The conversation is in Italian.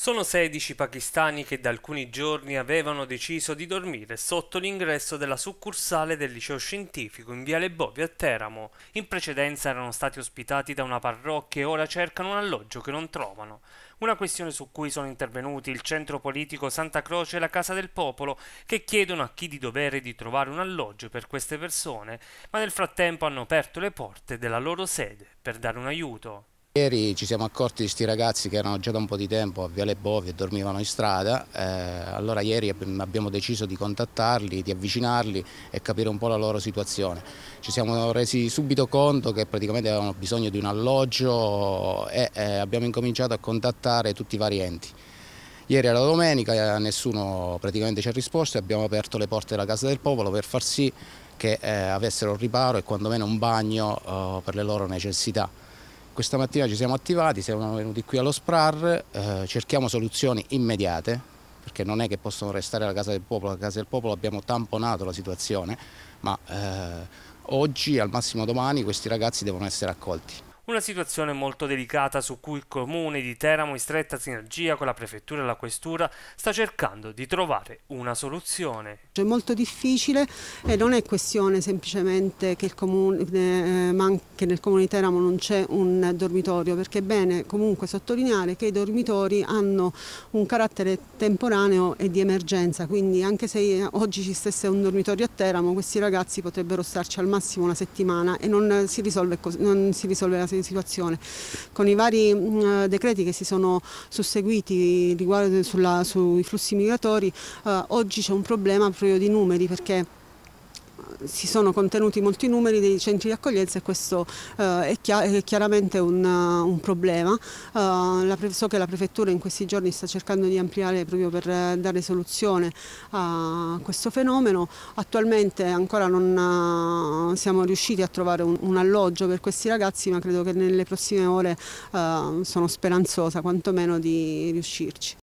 Sono 16 pakistani che da alcuni giorni avevano deciso di dormire sotto l'ingresso della succursale del liceo scientifico in Viale Bovi a Teramo. In precedenza erano stati ospitati da una parrocchia e ora cercano un alloggio che non trovano. Una questione su cui sono intervenuti il centro politico Santa Croce e la Casa del Popolo che chiedono a chi di dovere di trovare un alloggio per queste persone, ma nel frattempo hanno aperto le porte della loro sede per dare un aiuto. Ieri ci siamo accorti di questi ragazzi che erano già da un po' di tempo a Viale Bovi e dormivano in strada, eh, allora ieri abbiamo deciso di contattarli, di avvicinarli e capire un po' la loro situazione. Ci siamo resi subito conto che praticamente avevano bisogno di un alloggio e eh, abbiamo incominciato a contattare tutti i vari enti. Ieri era domenica, nessuno praticamente ci ha risposto e abbiamo aperto le porte della Casa del Popolo per far sì che eh, avessero riparo e quantomeno un bagno eh, per le loro necessità questa mattina ci siamo attivati, siamo venuti qui allo SPRAR, eh, cerchiamo soluzioni immediate perché non è che possono restare alla Casa del Popolo, alla Casa del Popolo abbiamo tamponato la situazione, ma eh, oggi al massimo domani questi ragazzi devono essere accolti. Una situazione molto delicata su cui il comune di Teramo in stretta sinergia con la prefettura e la questura sta cercando di trovare una soluzione. È molto difficile e non è questione semplicemente che, comune, eh, che nel comune di Teramo non c'è un dormitorio perché è bene comunque sottolineare che i dormitori hanno un carattere temporaneo e di emergenza quindi anche se oggi ci stesse un dormitorio a Teramo questi ragazzi potrebbero starci al massimo una settimana e non si risolve, non si risolve la situazione situazione. Con i vari mh, mm, decreti che si sono susseguiti riguardo sulla, sui flussi migratori, eh, oggi c'è un problema proprio di numeri perché si sono contenuti molti numeri dei centri di accoglienza e questo eh, è, chiaramente un, un problema. Eh, so che la Prefettura in questi giorni sta cercando di ampliare proprio per eh, dare soluzione a questo fenomeno. Attualmente ancora non siamo riusciti a trovare un, un alloggio per questi ragazzi ma credo che nelle prossime ore sono speranzosa quantomeno di riuscirci.